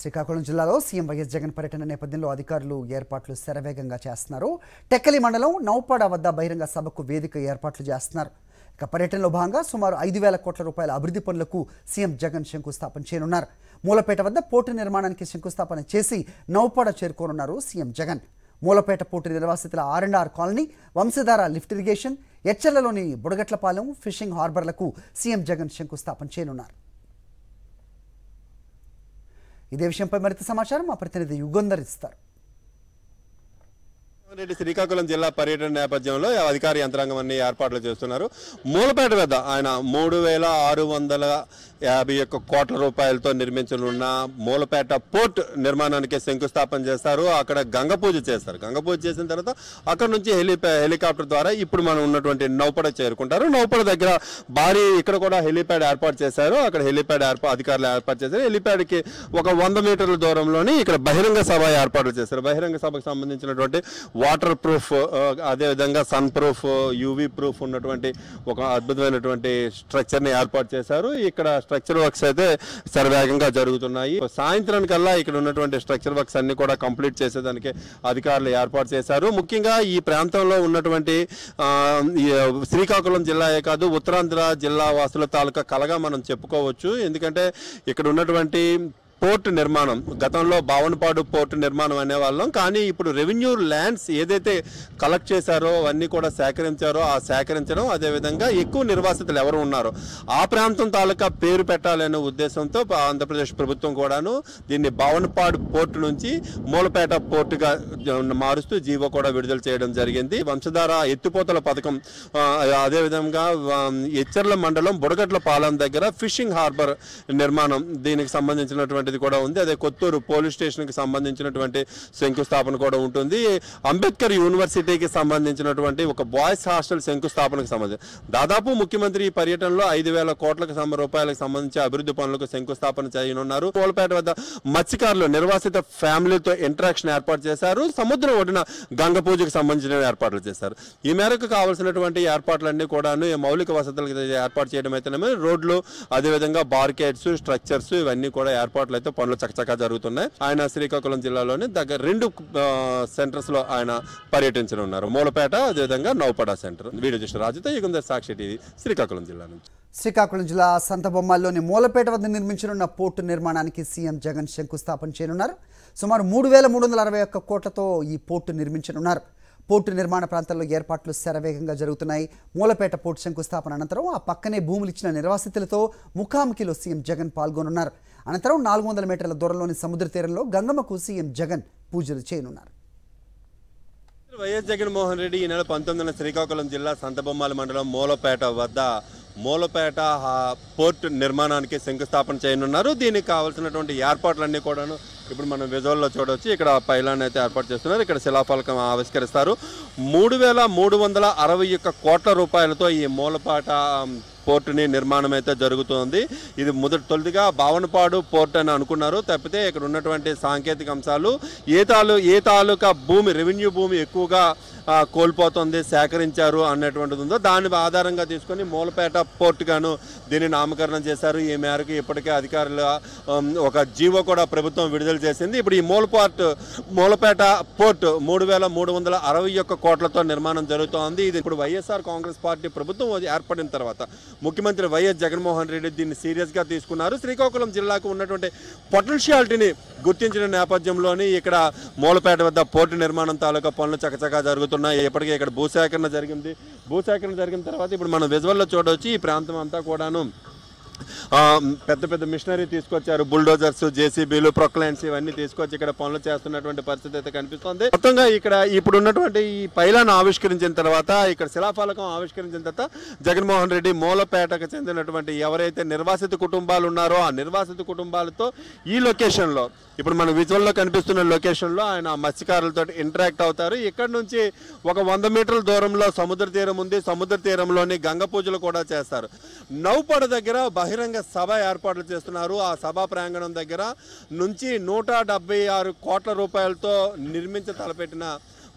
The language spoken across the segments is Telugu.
శ్రీకాకుళం జిల్లాలో సీఎం వైఎస్ జగన్ పర్యటన నేపథ్యంలో అధికారులు ఏర్పాట్లు శరవేగంగా చేస్తున్నారు టెక్కలి మండలం నౌపాడ వద్ద బహిరంగ సభకు వేదిక ఏర్పాట్లు చేస్తున్నారు ఇక పర్యటనలో భాగంగా సుమారు ఐదు వేల కోట్ల రూపాయల అభివృద్ధి పనులకు సీఎం జగన్ శంకుస్థాపన చేయనున్నారు మూలపేట వద్ద పోటు నిర్మాణానికి శంకుస్థాపన చేసి నౌపాడ చేరుకోనున్నారు సీఎం జగన్ మూలపేట పోటు నిర్వాసితుల R and R colony Vamsadhara lift irrigation ఎచ్చర్లలోని బుడగట్లపాలెం ఫిషింగ్ హార్బర్లకు సీఎం జగన్ శంకుస్థాపన చేయనున్నారు ఇదే విషయంపై మరింత సమాచారం మా ప్రతినిధి యుగంధర్ ఇస్తారు రెడ్డి శ్రీకాకుళం జిల్లా పర్యటన నేపథ్యంలో అధికార యంత్రాంగం అన్ని ఏర్పాట్లు చేస్తున్నారు మూలపేట వద్ద ఆయన మూడు వేల ఆరు వందల యాభై ఒక్క కోట్ల రూపాయలతో నిర్మించనున్న మూలపేట పోర్ట్ నిర్మాణానికి శంకుస్థాపన చేస్తారు అక్కడ గంగ పూజ చేస్తారు గంగ పూజ చేసిన తర్వాత అక్కడ నుంచి హెలి హెలికాప్టర్ ద్వారా ఇప్పుడు మనం ఉన్నటువంటి నౌపడ చేరుకుంటారు నౌపడ దగ్గర భారీ ఇక్కడ కూడా హెలిప్యాడ్ ఏర్పాటు చేశారు అక్కడ హెలిప్యాడ్ ఏర్పా అధికారులు ఏర్పాటు చేశారు హెలిప్యాడ్కి ఒక వంద మీటర్ల దూరంలోనే ఇక్కడ బహిరంగ సభ ఏర్పాట్లు చేశారు బహిరంగ సభకు సంబంధించినటువంటి వాటర్ ప్రూఫ్ అదేవిధంగా సన్ ప్రూఫ్ యూవీ ప్రూఫ్ ఉన్నటువంటి ఒక అద్భుతమైనటువంటి స్ట్రక్చర్ని ఏర్పాటు చేశారు ఇక్కడ స్ట్రక్చర్ వర్క్స్ అయితే శరవేగంగా జరుగుతున్నాయి సాయంత్రానికల్లా ఇక్కడ ఉన్నటువంటి స్ట్రక్చర్ వర్క్స్ అన్ని కూడా కంప్లీట్ చేసేదానికి అధికారులు ఏర్పాటు చేశారు ముఖ్యంగా ఈ ప్రాంతంలో ఉన్నటువంటి శ్రీకాకుళం జిల్లాయే కాదు ఉత్తరాంధ్ర జిల్లా వాసుల తాలూకా కలగా మనం చెప్పుకోవచ్చు ఎందుకంటే ఇక్కడ ఉన్నటువంటి పోర్టు నిర్మాణం గతంలో బావనపాడు పోర్టు నిర్మాణం అనేవాళ్ళం కానీ ఇప్పుడు రెవెన్యూ ల్యాండ్స్ ఏదైతే కలెక్ట్ చేశారో అవన్నీ కూడా సేకరించారో ఆ సేకరించడం అదేవిధంగా ఎక్కువ నిర్వాసితులు ఎవరు ఉన్నారో ఆ ప్రాంతం తాలూకా పేరు పెట్టాలనే ఉద్దేశంతో ఆంధ్రప్రదేశ్ ప్రభుత్వం కూడాను దీన్ని బావనపాడు పోర్టు నుంచి మూలపేట పోర్టుగా మారుస్తూ జీవో కూడా విడుదల చేయడం జరిగింది వంశధార ఎత్తిపోతల పథకం అదేవిధంగా ఎచ్చర్ల మండలం బుడగట్ల పాలెం దగ్గర ఫిషింగ్ హార్బర్ నిర్మాణం దీనికి సంబంధించినటువంటి అనేది కూడా ఉంది అదే కొత్తూరు పోలీస్ స్టేషన్ కి సంబంధించినటువంటి శంకుస్థాపన కూడా ఉంటుంది అంబేద్కర్ యూనివర్సిటీకి సంబంధించినటువంటి ఒక బాయ్స్ హాస్టల్ శంకుస్థాపనకు సంబంధించి దాదాపు ముఖ్యమంత్రి ఈ పర్యటనలో ఐదు వేల కోట్లకు రూపాయలకు సంబంధించి అభివృద్ధి పనులకు శంకుస్థాపన చేయనున్నారు కోల్పేట వద్ద మత్స్యకారులు నిర్వాసిత ఫ్యామిలీతో ఇంటరాక్షన్ ఏర్పాటు చేశారు సముద్రం ఒడిన గంగ పూజకు సంబంధించిన ఏర్పాట్లు చేశారు ఈ మేరకు కావాల్సినటువంటి ఏర్పాట్లన్నీ కూడాను మౌలిక వసతులకు ఏర్పాటు చేయడం అయితేనేమో రోడ్లు అదేవిధంగా బార్కేడ్స్ స్ట్రక్చర్స్ ఇవన్నీ కూడా ఏర్పాట్లు చూసుకున్నట్లయితే పనులు చకచకా జరుగుతున్నాయి ఆయన శ్రీకాకుళం జిల్లాలోని దగ్గర రెండు సెంటర్స్ లో ఆయన పర్యటించనున్నారు మూలపేట అదేవిధంగా నౌపడ సెంటర్ వీడియో చూసిన రాజుతో యుగంధ సాక్షి టీవీ శ్రీకాకుళం జిల్లా నుంచి శ్రీకాకుళం జిల్లా సంతబొమ్మల్లోని మూలపేట వద్ద నిర్మించనున్న పోర్టు నిర్మాణానికి సీఎం జగన్ శంకుస్థాపన చేయనున్నారు సుమారు మూడు వేల మూడు వందల అరవై ఒక్క కోట్లతో ఈ పోర్టు నిర్మించనున్నారు పోర్టు నిర్మాణ ప్రాంతాల్లో ఏర్పాట్లు శరవేగంగా జరుగుతున్నాయి మూలపేట పోర్టు శంకుస్థాపన అనంతరం ఆ పక్కనే భూములు ఇచ్చిన నిర్వాసితులతో ముఖాముఖిలో సీఎం జగన్ పాల్గొనున్నారు అనంతరం నాలుగు వందల మీటర్ల దూరంలోని సముద్ర తీరంలో గంగమ్మకు సీఎం జగన్ పూజలు చేయనున్నారు వైఎస్ జగన్మోహన్ రెడ్డి ఈ నెల పంతొమ్మిదిన శ్రీకాకుళం జిల్లా సంతబొమ్మాల మండలం మూలపేట వద్ద మూలపేట పోర్ట్ నిర్మాణానికి శంకుస్థాపన చేయనున్నారు దీనికి కావాల్సినటువంటి ఏర్పాట్లన్నీ కూడాను ఇప్పుడు మనం విజువల్లో చూడవచ్చు ఇక్కడ పైలాన్ అయితే ఏర్పాటు చేస్తున్నారు ఇక్కడ శిలాఫలకం ఆవిష్కరిస్తారు మూడు వేల మూడు వందల అరవై ఒక్క కోట్ల రూపాయలతో ఈ మూలపాట పోర్టుని నిర్మాణం అయితే జరుగుతోంది ఇది మొదటి తొలిదిగా భావనపాడు పోర్ట్ అని అనుకున్నారు తప్పితే ఇక్కడ ఉన్నటువంటి సాంకేతిక అంశాలు ఏ తాలూ ఏ తాలూకా భూమి రెవెన్యూ భూమి ఎక్కువగా కోల్పోతుంది సేకరించారు అన్నటువంటిది ఉందో దాని ఆధారంగా తీసుకొని మూలపేట పోర్టుగాను దీన్ని నామకరణం చేశారు ఈ మేరకు ఇప్పటికే అధికారుల ఒక జీవో కూడా ప్రభుత్వం విడుదల చేసింది ఇప్పుడు ఈ మూలపాట్ మూలపేట పోర్టు మూడు వేల మూడు వందల అరవై ఒక్క కోట్లతో నిర్మాణం జరుగుతోంది ఇది ఇప్పుడు వైఎస్ఆర్ కాంగ్రెస్ పార్టీ ప్రభుత్వం ఏర్పడిన తర్వాత ముఖ్యమంత్రి వైఎస్ జగన్మోహన్ రెడ్డి దీన్ని సీరియస్గా తీసుకున్నారు శ్రీకాకుళం జిల్లాకు ఉన్నటువంటి పొటెన్షియాలిటీని గుర్తించిన నేపథ్యంలోని ఇక్కడ మూలపేట వద్ద పోర్టు నిర్మాణం తాలూకా పనులు చకచకా జరుగుతూ జరుగుతున్నాయి ఇప్పటికే ఇక్కడ భూసేకరణ జరిగింది భూసేకరణ జరిగిన తర్వాత ఇప్పుడు మనం విజువల్లో చూడవచ్చు ఈ ప్రాంతం అంతా కూడాను పెద్ద పెద్ద మిషనరీ తీసుకొచ్చారు బుల్డోజర్స్ జేసీబీలు ప్రొక్లైన్స్ ఇవన్నీ తీసుకొచ్చి ఇక్కడ పనులు చేస్తున్నటువంటి పరిస్థితి అయితే కనిపిస్తుంది మొత్తంగా ఇక్కడ ఇప్పుడు ఉన్నటువంటి ఈ పైలాను ఆవిష్కరించిన తర్వాత ఇక్కడ శిలాఫలకం ఆవిష్కరించిన తర్వాత జగన్మోహన్ రెడ్డి మూలపేటకు చెందినటువంటి ఎవరైతే నిర్వాసిత కుటుంబాలు ఉన్నారో ఆ నిర్వాసిత కుటుంబాలతో ఈ లొకేషన్లో ఇప్పుడు మన విజువల్లో కనిపిస్తున్న లొకేషన్లో ఆయన మత్స్యకారులతో ఇంటరాక్ట్ అవుతారు ఇక్కడ నుంచి ఒక వంద మీటర్ల దూరంలో సముద్ర తీరం ఉంది సముద్ర తీరంలోని గంగ పూజలు కూడా చేస్తారు నౌపడ దగ్గర బహిరంగ సభ ఏర్పాట్లు చేస్తున్నారు ఆ సభా ప్రాంగణం దగ్గర నుంచి నూట కోట్ల రూపాయలతో నిర్మించ తలపెట్టిన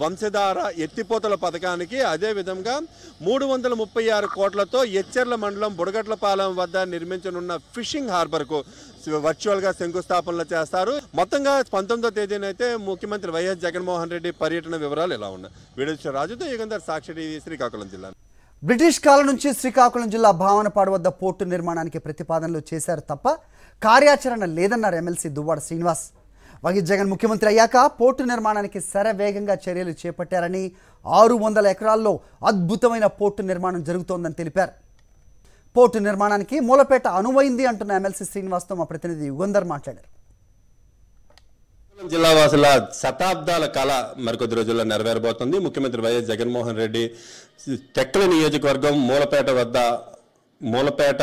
వంశధార ఎత్తిపోతల పథకానికి అదేవిధంగా మూడు వందల ముప్పై ఆరు కోట్లతో ఎచ్చెర్ల మండలం బుడగట్లపాలెం వద్ద నిర్మించనున్న ఫిషింగ్ హార్బర్కు వర్చువల్గా శంకుస్థాపనలు చేస్తారు మొత్తంగా పంతొమ్మిదో తేదీనైతే ముఖ్యమంత్రి వైఎస్ జగన్మోహన్ రెడ్డి పర్యటన వివరాలు ఇలా ఉన్నాయి వీడియో రాజుతో యుగంధర్ సాక్షి టీవీ శ్రీకాకుళం జిల్లా బ్రిటిష్ కాలం నుంచి శ్రీకాకుళం జిల్లా భావనపాడు వద్ద పోర్టు నిర్మాణానికి ప్రతిపాదనలు చేశారు తప్ప కార్యాచరణ లేదన్నారు ఎమ్మెల్సీ దువ్వాడ శ్రీనివాస్ వగి జగన్ ముఖ్యమంత్రి అయ్యాక పోర్టు నిర్మాణానికి శరవేగంగా చర్యలు చేపట్టారని ఆరు వందల ఎకరాల్లో అద్భుతమైన పోర్టు నిర్మాణం జరుగుతోందని తెలిపారు పోర్టు నిర్మాణానికి మూలపేట అనువైంది అంటున్న ఎమ్మెల్సీ శ్రీనివాస్తో మా ప్రతినిధి యుగంధర్ మాట్లాడారు జిల్లా వాసుల శతాబ్దాల కళ మరికొద్ది రోజుల్లో నెరవేరబోతుంది ముఖ్యమంత్రి వైఎస్ జగన్మోహన్ రెడ్డి టెక్కల నియోజకవర్గం మూలపేట వద్ద మూలపేట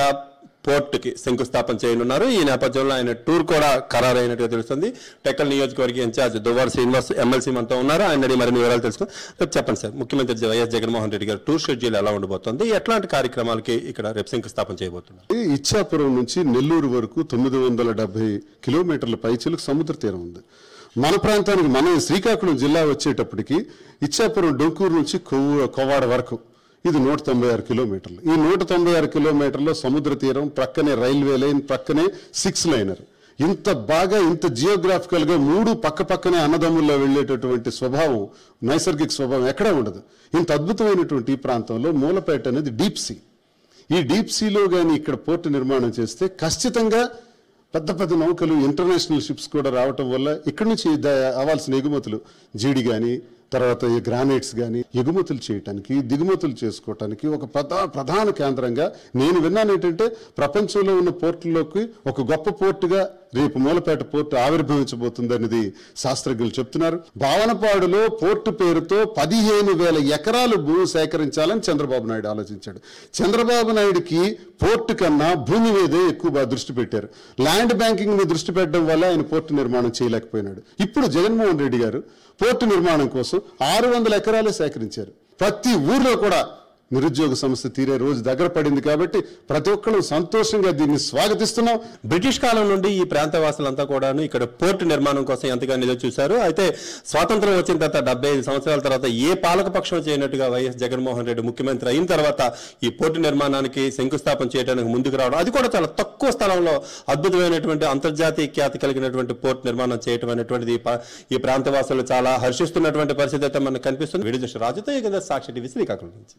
పోర్టుకి శంకుస్థాపన చేయనున్నారు ఈ నేపథ్యంలో ఆయన టూర్ కూడా ఖరారైనట్టుగా తెలుస్తుంది టెక్కల్ నియోజకవర్గ ఇన్ఛార్జ్ దువ్వార్ శ్రీనివాస్ ఎమ్మెల్సీ మనతో ఉన్నారు ఆయన మరిన్ని వివరాలు తెలుసుకుని రేపు చెప్పండి సార్ ముఖ్యమంత్రి వైఎస్ జగన్మోహన్ రెడ్డి గారు టూర్ షెడ్యూల్ ఎలా ఉండబోతోంది ఎట్లాంటి కార్యక్రమాలకి ఇక్కడ రేపు శంకుస్థాపన చేయబోతున్నారు ఇచ్చాపురం నుంచి నెల్లూరు వరకు తొమ్మిది వందల డెబ్బై కిలోమీటర్ల పైచలకు సముద్ర తీరం ఉంది మన ప్రాంతానికి మనం శ్రీకాకుళం జిల్లా వచ్చేటప్పటికి ఇచ్చాపురం డొంకూరు నుంచి కొవ్వ కొవ్వాడ వరకు ఇది నూట తొంభై ఆరు కిలోమీటర్లు ఈ నూట తొంభై ఆరు కిలోమీటర్లో సముద్ర తీరం ప్రక్కనే రైల్వే లైన్ ప్రక్కనే సిక్స్ లైనర్ ఇంత బాగా ఇంత జియోగ్రాఫికల్గా మూడు పక్క పక్కనే అన్నదమ్ముల్లో వెళ్ళేటటువంటి స్వభావం నైసర్గిక స్వభావం ఎక్కడా ఉండదు ఇంత అద్భుతమైనటువంటి ఈ ప్రాంతంలో మూలపేట అనేది డీప్ సీ ఈ డీప్ సీలో కానీ ఇక్కడ పోర్టు నిర్మాణం చేస్తే ఖచ్చితంగా పెద్ద పెద్ద నౌకలు ఇంటర్నేషనల్ షిప్స్ కూడా రావటం వల్ల ఇక్కడి నుంచి అవ్వాల్సిన ఎగుమతులు జీడి కానీ తర్వాత ఈ గ్రానైట్స్ కానీ ఎగుమతులు చేయటానికి దిగుమతులు చేసుకోవటానికి ఒక ప్రధాన కేంద్రంగా నేను విన్నాను ఏంటంటే ప్రపంచంలో ఉన్న పోర్టుల్లోకి ఒక గొప్ప పోర్టుగా రేపు మూలపేట పోర్టు ఆవిర్భవించబోతుందనేది శాస్త్రజ్ఞులు చెప్తున్నారు భావనపాడులో పోర్టు పేరుతో పదిహేను వేల ఎకరాలు భూమి సేకరించాలని చంద్రబాబు నాయుడు ఆలోచించాడు చంద్రబాబు నాయుడుకి పోర్టు కన్నా భూమి మీదే ఎక్కువ దృష్టి పెట్టారు ల్యాండ్ బ్యాంకింగ్ మీద దృష్టి పెట్టడం వల్ల ఆయన పోర్టు నిర్మాణం చేయలేకపోయినాడు ఇప్పుడు జగన్మోహన్ రెడ్డి గారు పోర్టు నిర్మాణం కోసం ఆరు వందల ఎకరాలు సేకరించారు ప్రతి ఊర్లో కూడా నిరుద్యోగ సమస్య తీరే రోజు దగ్గర పడింది కాబట్టి ప్రతి ఒక్కరు సంతోషంగా దీన్ని స్వాగతిస్తున్నాం బ్రిటిష్ కాలం నుండి ఈ ప్రాంత వాసులంతా కూడాను ఇక్కడ పోర్టు నిర్మాణం కోసం ఎంతగానో నిధులు చూశారు అయితే స్వాతంత్రం వచ్చిన తర్వాత డెబ్బై ఐదు సంవత్సరాల తర్వాత ఏ పాలకపక్షం చేయనట్టుగా వైఎస్ జగన్మోహన్ రెడ్డి ముఖ్యమంత్రి అయిన తర్వాత ఈ పోర్టు నిర్మాణానికి శంకుస్థాపన చేయడానికి ముందుకు రావడం అది కూడా చాలా తక్కువ స్థలంలో అద్భుతమైనటువంటి అంతర్జాతీయ ఖ్యాతి కలిగినటువంటి పోర్టు నిర్మాణం చేయటం అనేటువంటిది ఈ ప్రాంత వాసులు చాలా హర్షిస్తున్నటువంటి పరిస్థితి అయితే మనకు కనిపిస్తుంది విడుదల రాజుతో సాక్షి టీవీ శ్రీకాకుళం నుంచి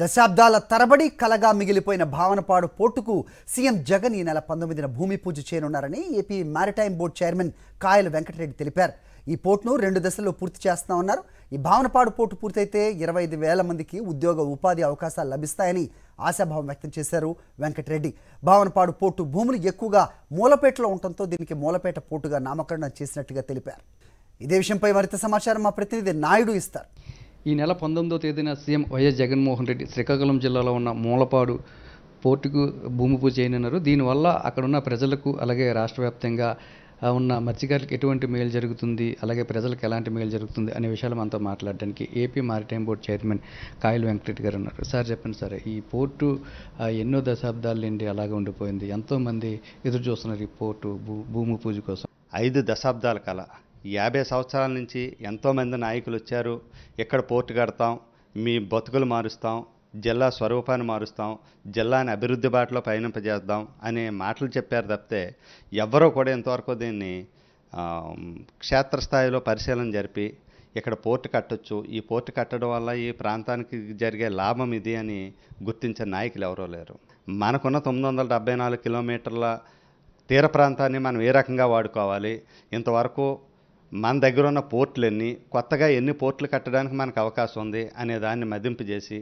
దశాబ్దాల తరబడి కలగా మిగిలిపోయిన భావనపాడు పోర్టుకు సీఎం జగన్ ఈ నెల పంతొమ్మిదిన భూమి పూజ చేయనున్నారని AP maritime board chairman Kayala Venkata Reddy తెలిపారు ఈ పోర్టును రెండు దశల్లో పూర్తి చేస్తామన్నారు ఈ భావనపాడు పోర్టు పూర్తయితే ఇరవై ఐదు వేల మందికి ఉద్యోగ ఉపాధి అవకాశాలు లభిస్తాయని ఆశాభావం వ్యక్తం చేశారు వెంకటరెడ్డి భావనపాడు పోర్టు భూములు ఎక్కువగా మూలపేటలో ఉండటంతో దీనికి మూలపేట పోర్టుగా నామకరణం చేసినట్టుగా తెలిపారు ఇదే విషయంపై మరింత సమాచారం మా ప్రతినిధి నాయుడు ఇస్తారు ఈ నెల పంతొమ్మిదో తేదీన సీఎం వైఎస్ జగన్మోహన్ రెడ్డి శ్రీకాకుళం జిల్లాలో ఉన్న మూలపాడు పోర్టుకు భూమి పూజ చేయనున్నారు దీనివల్ల అక్కడున్న ప్రజలకు అలాగే రాష్ట్ర వ్యాప్తంగా ఉన్న మత్స్యకారులకు ఎటువంటి మేలు జరుగుతుంది అలాగే ప్రజలకు ఎలాంటి మేలు జరుగుతుంది అనే విషయాలు మనతో మాట్లాడడానికి ఏపీ మారిటైమ్ బోర్డు చైర్మన్ కాయలు వెంకటరెడ్డి గారు ఉన్నారు సార్ చెప్పండి సార్ ఈ పోర్టు ఎన్నో దశాబ్దాల నుండి అలాగే ఉండిపోయింది ఎంతోమంది ఎదురు చూస్తున్నారు ఈ పోర్టు భూ భూమి పూజ కోసం ఐదు దశాబ్దాల కళ యాభై సంవత్సరాల నుంచి ఎంతోమంది నాయకులు వచ్చారు ఇక్కడ పోర్టు కడతాం మీ బతుకులు మారుస్తాం జిల్లా స్వరూపాన్ని మారుస్తాం జిల్లాని అభివృద్ధి బాటలో పయనింపజేద్దాం అనే మాటలు చెప్పారు తప్పితే ఎవరో కూడా ఇంతవరకు దీన్ని క్షేత్రస్థాయిలో పరిశీలన జరిపి ఇక్కడ పోర్టు కట్టొచ్చు ఈ పోర్టు కట్టడం వల్ల ఈ ప్రాంతానికి జరిగే లాభం ఇది అని గుర్తించే నాయకులు ఎవరూ లేరు మనకున్న తొమ్మిది వందల డెబ్బై నాలుగు కిలోమీటర్ల తీర ప్రాంతాన్ని మనం ఏ రకంగా వాడుకోవాలి ఇంతవరకు మన దగ్గర ఉన్న పోర్టులన్నీ కొత్తగా ఎన్ని పోర్టులు కట్టడానికి మనకు అవకాశం ఉంది అనే దాన్ని మదింపు చేసి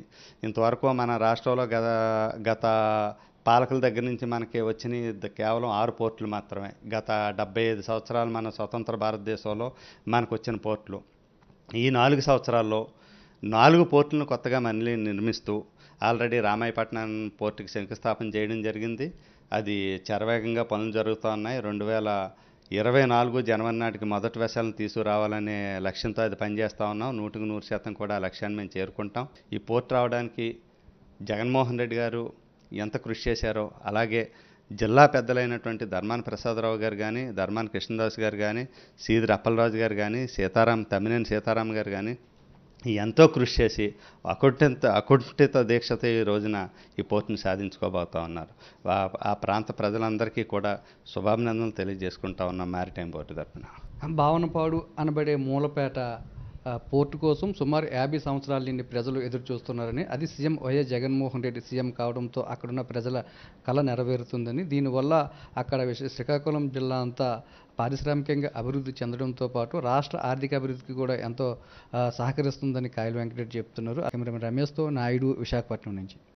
ఇంతవరకు మన రాష్ట్రంలో గత గత పాలకుల దగ్గర నుంచి మనకి వచ్చిన కేవలం ఆరు పోర్టులు మాత్రమే గత డెబ్బై ఐదు సంవత్సరాలు మన స్వతంత్ర భారతదేశంలో మనకు వచ్చిన పోర్టులు ఈ నాలుగు సంవత్సరాల్లో నాలుగు పోర్టులను కొత్తగా మళ్ళీ నిర్మిస్తూ ఆల్రెడీ రామాయపట్నం పోర్టుకి శంకుస్థాపన చేయడం జరిగింది అది చరవేగంగా పనులు జరుగుతూ ఉన్నాయి రెండు వేల ఇరవై నాలుగు జనవరి నాటికి మొదటి విషయాలను తీసుకురావాలనే లక్ష్యంతో అది పనిచేస్తూ ఉన్నాం నూటికి నూరు శాతం కూడా ఆ లక్ష్యాన్ని మేము చేరుకుంటాం ఈ పోర్ట్ రావడానికి జగన్మోహన్ రెడ్డి గారు ఎంత కృషి చేశారో అలాగే జిల్లా పెద్దలైనటువంటి ధర్మాన ప్రసాదరావు గారు కానీ ధర్మాన కృష్ణదాస్ గారు కానీ సీది అప్పలరాజు గారు కానీ సీతారాం తమ్మినేని సీతారాం గారు కానీ ఎంతో కృషి చేసి అకుంఠిత అకుంఠిత దీక్షత ఈ రోజున ఈ పోస్టును సాధించుకోబోతా ఉన్నారు ఆ ప్రాంత ప్రజలందరికీ కూడా శుభాభినందనలు తెలియజేసుకుంటా ఉన్నాం మ్యారిటైమ్ బోర్డు తరఫున భావనపాడు అనబడే మూలపేట పోర్టు కోసం సుమారు యాభై సంవత్సరాల నుండి ప్రజలు ఎదురు చూస్తున్నారని అది CM YS Jaganmohan Reddy CM కావడంతో అక్కడున్న ప్రజల కళ నెరవేరుతుందని దీనివల్ల అక్కడ శ్రీకాకుళం జిల్లా అంతా పారిశ్రామికంగా అభివృద్ధి చెందడంతో పాటు రాష్ట్ర ఆర్థిక అభివృద్ధికి కూడా ఎంతో సహకరిస్తుందని కాయల వెంకటరెడ్డి చెప్తున్నారు కెమెరామెన్ రమేష్తో నాయుడు విశాఖపట్నం నుంచి